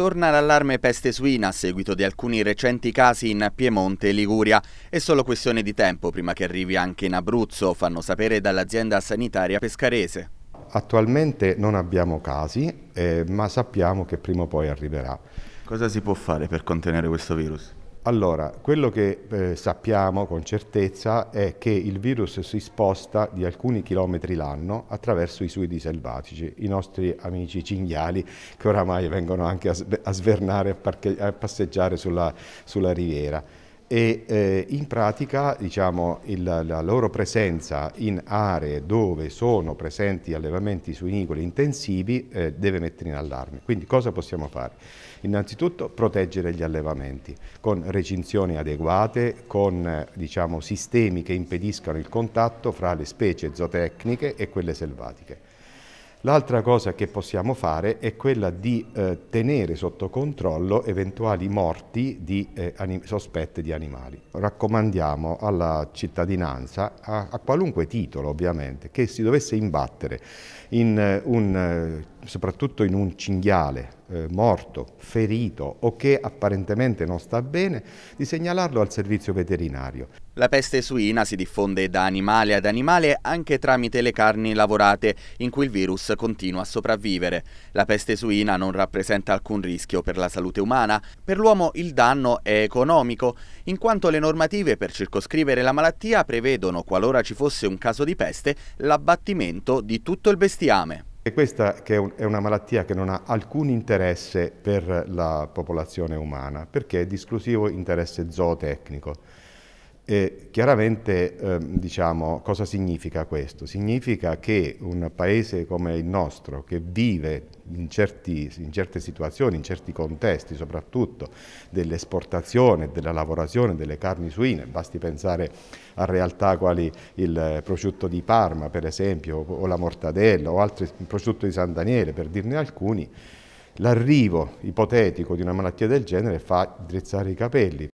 Torna l'allarme peste suina a seguito di alcuni recenti casi in Piemonte e Liguria. È solo questione di tempo prima che arrivi anche in Abruzzo, fanno sapere dall'azienda sanitaria pescarese. Attualmente non abbiamo casi, eh, ma sappiamo che prima o poi arriverà. Cosa si può fare per contenere questo virus? Allora, quello che eh, sappiamo con certezza è che il virus si sposta di alcuni chilometri l'anno attraverso i suidi selvatici, i nostri amici cinghiali che oramai vengono anche a, a svernare, a, a passeggiare sulla, sulla riviera e eh, in pratica diciamo, il, la loro presenza in aree dove sono presenti allevamenti suinicoli intensivi eh, deve mettere in allarme. Quindi cosa possiamo fare? Innanzitutto proteggere gli allevamenti con recinzioni adeguate, con diciamo, sistemi che impediscano il contatto fra le specie zootecniche e quelle selvatiche. L'altra cosa che possiamo fare è quella di eh, tenere sotto controllo eventuali morti di, eh, sospette di animali. Raccomandiamo alla cittadinanza, a, a, qualunque titolo ovviamente, che si dovesse imbattere in eh, un eh, soprattutto in un cinghiale eh, morto, ferito o che apparentemente non sta bene, di segnalarlo al servizio veterinario. La peste suina si diffonde da animale ad animale anche tramite le carni lavorate, in cui il virus continua a sopravvivere. La peste suina non rappresenta alcun rischio per la salute umana, per l'uomo il danno è economico, in quanto le normative per circoscrivere la malattia prevedono, qualora ci fosse un caso di peste, l'abbattimento di tutto il bestiame. E questa che è una malattia che non ha alcun interesse per la popolazione umana, perché è di esclusivo interesse zootecnico. E chiaramente ehm, diciamo, cosa significa questo? Significa che un paese come il nostro, che vive in, certi, in certe situazioni, in certi contesti soprattutto, dell'esportazione, della lavorazione delle carni suine, basti pensare a realtà quali il prosciutto di Parma per esempio, o la mortadella, o altri, il prosciutto di San Daniele per dirne alcuni, l'arrivo ipotetico di una malattia del genere fa drizzare i capelli